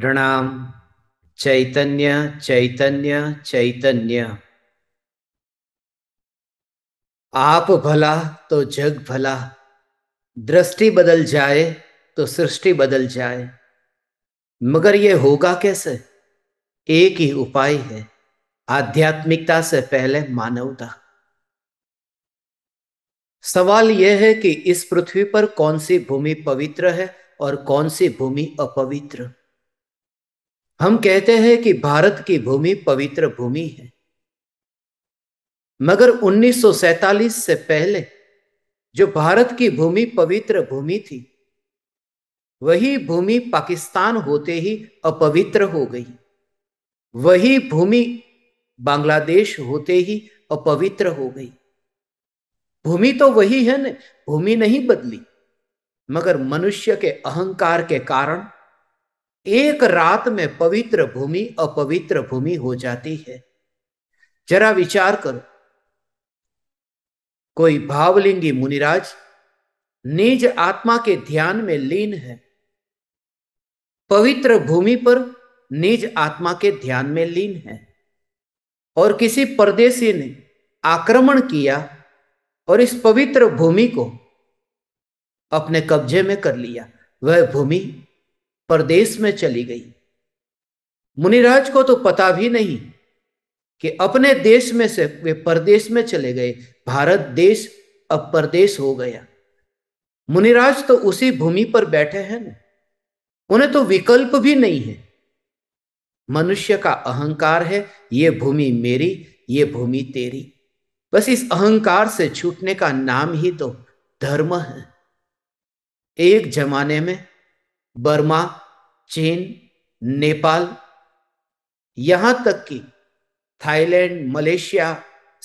प्रणाम चैतन्य चैतन्य चैतन्य आप भला तो जग भला दृष्टि बदल जाए तो सृष्टि बदल जाए मगर ये होगा कैसे एक ही उपाय है आध्यात्मिकता से पहले मानवता सवाल यह है कि इस पृथ्वी पर कौन सी भूमि पवित्र है और कौन सी भूमि अपवित्र हम कहते हैं कि भारत की भूमि पवित्र भूमि है मगर 1947 से पहले जो भारत की भूमि पवित्र भूमि थी वही भूमि पाकिस्तान होते ही अपवित्र हो गई वही भूमि बांग्लादेश होते ही अपवित्र हो गई भूमि तो वही है न भूमि नहीं बदली मगर मनुष्य के अहंकार के कारण एक रात में पवित्र भूमि अपवित्र भूमि हो जाती है जरा विचार करो कोई भावलिंगी मुनिराज निज आत्मा के ध्यान में लीन है पवित्र भूमि पर निज आत्मा के ध्यान में लीन है और किसी परदेशी ने आक्रमण किया और इस पवित्र भूमि को अपने कब्जे में कर लिया वह भूमि परदेश में चली गई मुनिराज को तो पता भी नहीं कि अपने देश में से वे परदेश में चले गए भारत देश अब परदेश हो गया मुनिराज तो उसी भूमि पर बैठे हैं ना उन्हें तो विकल्प भी नहीं है मनुष्य का अहंकार है ये भूमि मेरी ये भूमि तेरी बस इस अहंकार से छूटने का नाम ही तो धर्म है एक जमाने में बर्मा चीन नेपाल यहां तक कि थाईलैंड मलेशिया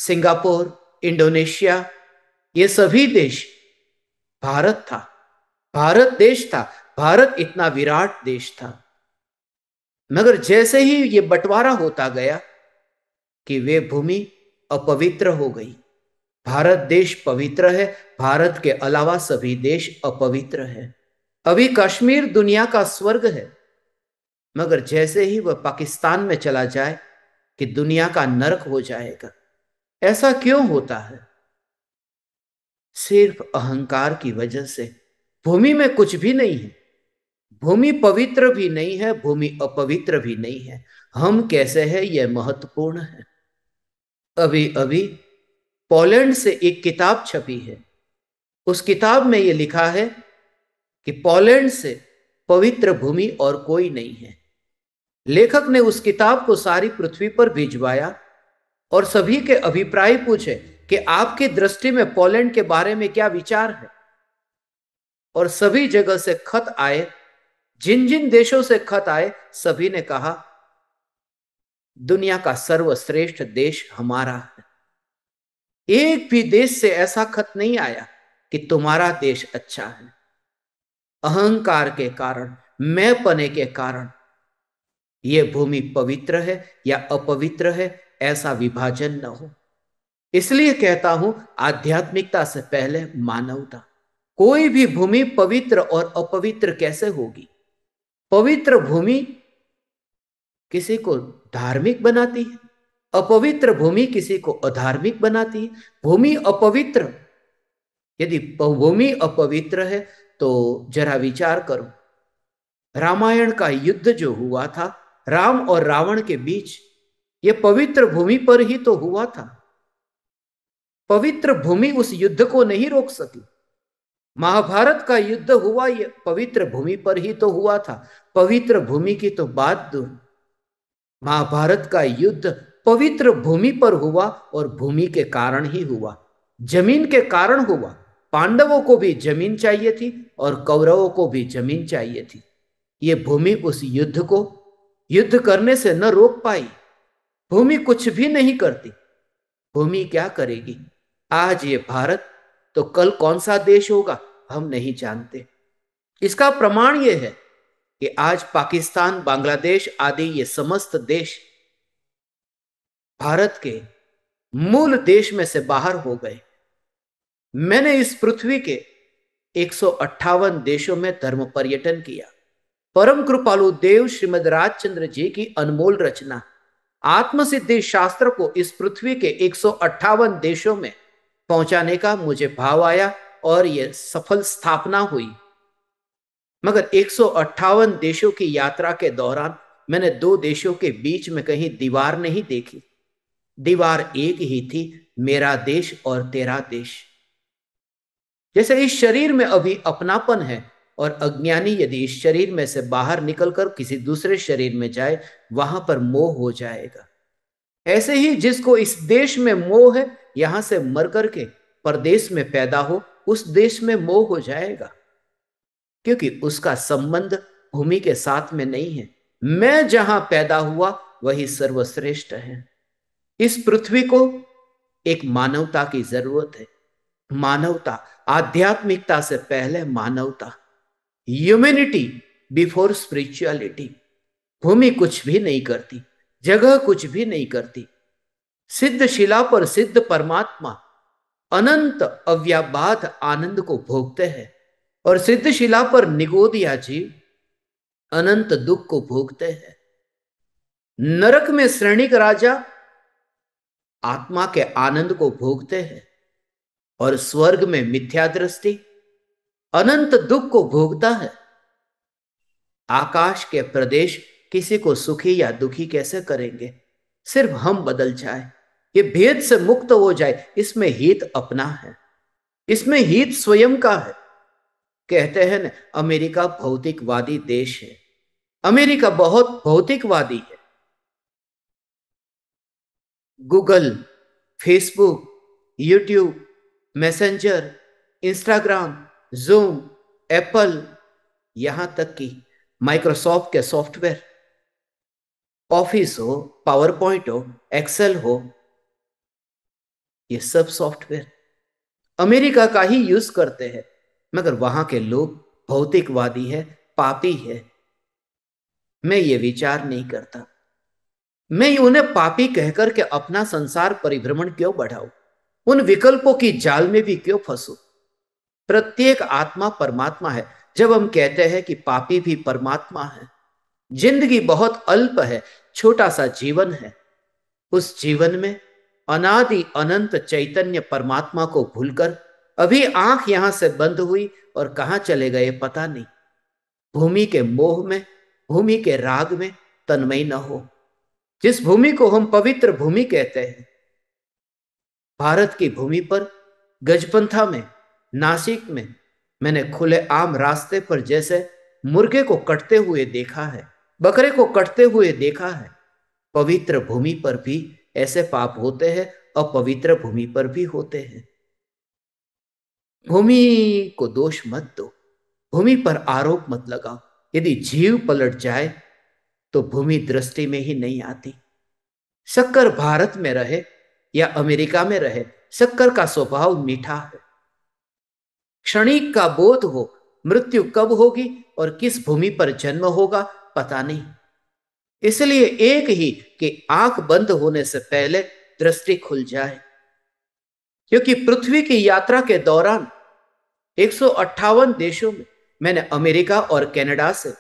सिंगापुर इंडोनेशिया ये सभी देश भारत था भारत देश था भारत इतना विराट देश था मगर जैसे ही ये बंटवारा होता गया कि वे भूमि अपवित्र हो गई भारत देश पवित्र है भारत के अलावा सभी देश अपवित्र है अभी कश्मीर दुनिया का स्वर्ग है मगर जैसे ही वह पाकिस्तान में चला जाए कि दुनिया का नरक हो जाएगा ऐसा क्यों होता है सिर्फ अहंकार की वजह से भूमि में कुछ भी नहीं है भूमि पवित्र भी नहीं है भूमि अपवित्र भी नहीं है हम कैसे हैं यह महत्वपूर्ण है अभी अभी पोलैंड से एक किताब छपी है उस किताब में यह लिखा है कि पोलैंड से पवित्र भूमि और कोई नहीं है लेखक ने उस किताब को सारी पृथ्वी पर भिजवाया और सभी के अभिप्राय पूछे कि आपकी दृष्टि में पोलैंड के बारे में क्या विचार है और सभी जगह से खत आए जिन जिन देशों से खत आए सभी ने कहा दुनिया का सर्वश्रेष्ठ देश हमारा है एक भी देश से ऐसा खत नहीं आया कि तुम्हारा देश अच्छा है अहंकार के कारण मैं पने के कारण ये भूमि पवित्र है या अपवित्र है ऐसा विभाजन न हो इसलिए कहता हूं आध्यात्मिकता से पहले मानवता कोई भी भूमि पवित्र और अपवित्र कैसे होगी पवित्र भूमि किसी को धार्मिक बनाती है अपवित्र भूमि किसी को अधार्मिक बनाती है भूमि अपवित्र यदि भूमि अपवित्र है तो जरा विचार करो रामायण का युद्ध जो हुआ था राम और रावण के बीच ये पवित्र भूमि पर ही तो हुआ था पवित्र भूमि उस युद्ध को नहीं रोक सकी महाभारत का युद्ध हुआ ये पवित्र भूमि पर ही तो हुआ था पवित्र भूमि की तो बात दो महाभारत का युद्ध पवित्र भूमि पर हुआ और भूमि के कारण ही हुआ जमीन के कारण हुआ पांडवों को भी जमीन चाहिए थी और कौरवों को भी जमीन चाहिए थी ये भूमि उस युद्ध को युद्ध करने से न रोक पाई भूमि कुछ भी नहीं करती भूमि क्या करेगी आज ये भारत तो कल कौन सा देश होगा हम नहीं जानते इसका प्रमाण ये है कि आज पाकिस्तान बांग्लादेश आदि ये समस्त देश भारत के मूल देश में से बाहर हो गए मैंने इस पृथ्वी के एक देशों में धर्म पर्यटन किया परम कृपालु देव श्रीमद राजचंद्र जी की अनमोल रचना आत्म सिद्धि शास्त्र को इस पृथ्वी के एक देशों में पहुंचाने का मुझे भाव आया और यह सफल स्थापना हुई मगर एक देशों की यात्रा के दौरान मैंने दो देशों के बीच में कहीं दीवार नहीं देखी दीवार एक ही थी मेरा देश और तेरा देश जैसे इस शरीर में अभी अपनापन है और अज्ञानी यदि इस शरीर में से बाहर निकलकर किसी दूसरे शरीर में जाए वहां पर मोह हो जाएगा ऐसे ही जिसको इस देश में मोह है यहां से मर करके परदेश में पैदा हो उस देश में मोह हो जाएगा क्योंकि उसका संबंध भूमि के साथ में नहीं है मैं जहां पैदा हुआ वही सर्वश्रेष्ठ है इस पृथ्वी को एक मानवता की जरूरत है मानवता आध्यात्मिकता से पहले मानवता ह्यूमिनिटी बिफोर स्पिरिचुअलिटी भूमि कुछ भी नहीं करती जगह कुछ भी नहीं करती सिद्ध शिला पर सिद्ध परमात्मा अनंत अव्याबाध आनंद को भोगते हैं और सिद्ध शिला पर निगोदिया जीव अनंत दुख को भोगते हैं नरक में श्रेणिक राजा आत्मा के आनंद को भोगते हैं और स्वर्ग में मिथ्या दृष्टि अनंत दुख को भोगता है आकाश के प्रदेश किसी को सुखी या दुखी कैसे करेंगे सिर्फ हम बदल जाए ये भेद से मुक्त हो जाए इसमें हित अपना है इसमें हित स्वयं का है कहते हैं ना अमेरिका भौतिकवादी देश है अमेरिका बहुत भौतिकवादी है Google Facebook YouTube Messenger Instagram Zoom Apple यहां तक कि माइक्रोसॉफ्ट के सॉफ्टवेयर ऑफिस हो पावर पॉइंट हो एक्सेल हो ये सब सॉफ्टवेयर अमेरिका का ही यूज करते हैं मगर वहां के लोग भौतिकवादी है पापी है मैं ये विचार नहीं करता मैं उन्हें पापी कहकर के अपना संसार परिभ्रमण क्यों बढ़ाऊं उन विकल्पों की जाल में भी क्यों फंसो प्रत्येक आत्मा परमात्मा है जब हम कहते हैं कि पापी भी परमात्मा है जिंदगी बहुत अल्प है छोटा सा जीवन है उस जीवन में अनादि अनंत चैतन्य परमात्मा को भूलकर अभी आंख यहां से बंद हुई और कहा चले गए पता नहीं भूमि के मोह में भूमि के राग में तन्मय न हो जिस भूमि को हम पवित्र भूमि कहते हैं भारत की भूमि पर गजपंथा में नासिक में मैंने खुले आम रास्ते पर जैसे मुर्गे को कटते हुए देखा है बकरे को कटते हुए देखा है पवित्र भूमि पर भी ऐसे पाप होते हैं और पवित्र भूमि पर भी होते हैं भूमि को दोष मत दो भूमि पर आरोप मत लगाओ यदि जीव पलट जाए तो भूमि दृष्टि में ही नहीं आती शक्कर भारत में रहे या अमेरिका में रहे शक्कर का स्वभाव मीठा है क्षणिक का बोध हो मृत्यु कब होगी और किस भूमि पर जन्म होगा पता नहीं इसलिए एक ही कि आंख बंद होने से पहले दृष्टि खुल जाए क्योंकि पृथ्वी की यात्रा के दौरान एक देशों में मैंने अमेरिका और कनाडा से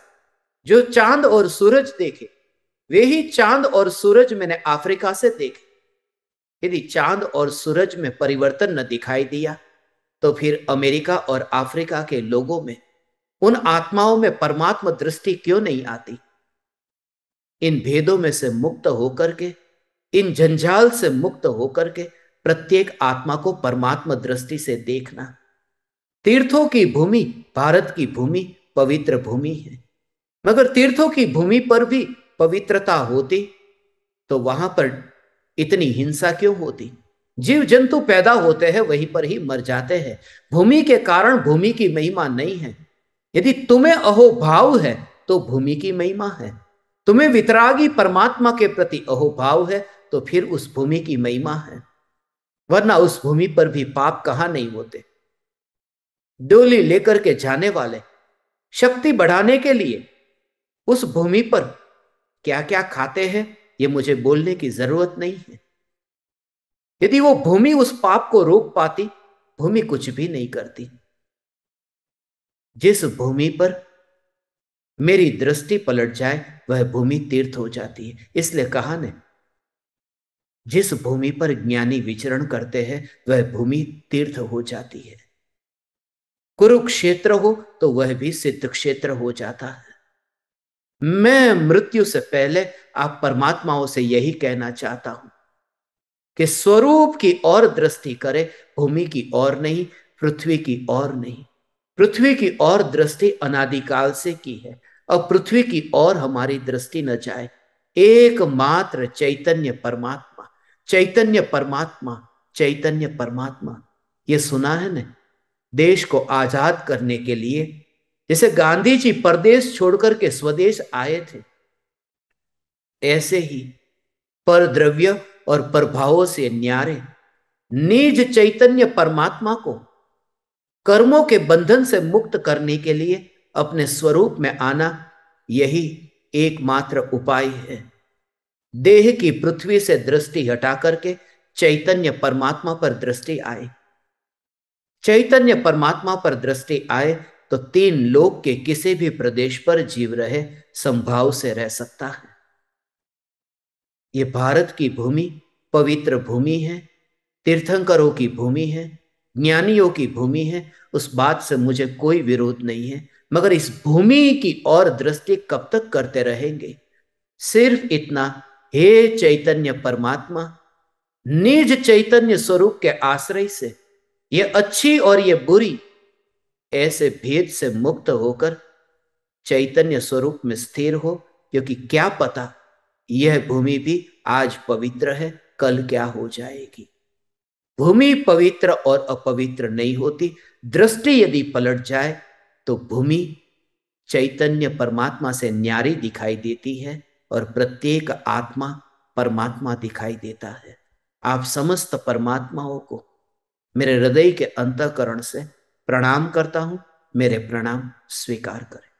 जो चांद और सूरज देखे वे ही चांद और सूरज मैंने अफ्रीका से देखे यदि चांद और सूरज में परिवर्तन न दिखाई दिया तो फिर अमेरिका और अफ्रीका के लोगों में उन आत्माओं में परमात्मा दृष्टि क्यों नहीं आती इन भेदों में से मुक्त होकर के इन जंजाल से मुक्त होकर के प्रत्येक आत्मा को परमात्मा दृष्टि से देखना तीर्थों की भूमि भारत की भूमि पवित्र भूमि है मगर तीर्थों की भूमि पर भी पवित्रता होती तो वहां पर इतनी हिंसा क्यों होती जीव जंतु पैदा होते हैं वहीं पर ही मर जाते हैं भूमि के कारण भूमि की महिमा नहीं है यदि तुम्हें अहोभाव है तो भूमि की महिमा है तुम्हें वितरागी परमात्मा के प्रति अहोभाव है तो फिर उस भूमि की महिमा है वरना उस भूमि पर भी पाप कहा नहीं होते डोली लेकर के जाने वाले शक्ति बढ़ाने के लिए उस भूमि पर क्या क्या खाते हैं ये मुझे बोलने की जरूरत नहीं है यदि वो भूमि उस पाप को रोक पाती भूमि कुछ भी नहीं करती जिस भूमि पर मेरी दृष्टि पलट जाए वह भूमि तीर्थ हो जाती है इसलिए कहा ने जिस भूमि पर ज्ञानी विचरण करते हैं वह भूमि तीर्थ हो जाती है कुरुक्षेत्र हो तो वह भी सिद्ध क्षेत्र हो जाता है मैं मृत्यु से पहले आप परमात्माओं से यही कहना चाहता हूं कि स्वरूप की ओर दृष्टि करे भूमि की ओर नहीं पृथ्वी की ओर नहीं पृथ्वी की ओर दृष्टि अनादिकाल से की है और पृथ्वी की ओर हमारी दृष्टि न जाए एकमात्र चैतन्य परमात्मा चैतन्य परमात्मा चैतन्य परमात्मा ये सुना है ना देश को आजाद करने के लिए जैसे गांधी जी परदेश छोड़कर के स्वदेश आए थे ऐसे ही पर द्रव्य और प्रभावों से न्यारे निज चैतन्य परमात्मा को कर्मों के बंधन से मुक्त करने के लिए अपने स्वरूप में आना यही एकमात्र उपाय है देह की पृथ्वी से दृष्टि हटा करके चैतन्य परमात्मा पर दृष्टि आए चैतन्य परमात्मा पर दृष्टि आए तो तीन लोक के किसी भी प्रदेश पर जीव रहे संभाव से रह सकता है ये भारत की भूमि पवित्र भूमि है तीर्थंकरों की भूमि है ज्ञानियों की भूमि है उस बात से मुझे कोई विरोध नहीं है मगर इस भूमि की और दृष्टि कब तक करते रहेंगे सिर्फ इतना हे चैतन्य परमात्मा निज चैतन्य स्वरूप के आश्रय से ये अच्छी और ये बुरी ऐसे भेद से मुक्त होकर चैतन्य स्वरूप में स्थिर हो क्योंकि क्या पता यह भूमि भी आज पवित्र है कल क्या हो जाएगी भूमि पवित्र और अपवित्र नहीं होती दृष्टि यदि पलट जाए तो भूमि चैतन्य परमात्मा से न्यारी दिखाई देती है और प्रत्येक आत्मा परमात्मा दिखाई देता है आप समस्त परमात्माओं को मेरे हृदय के अंतकरण से प्रणाम करता हूं मेरे प्रणाम स्वीकार करें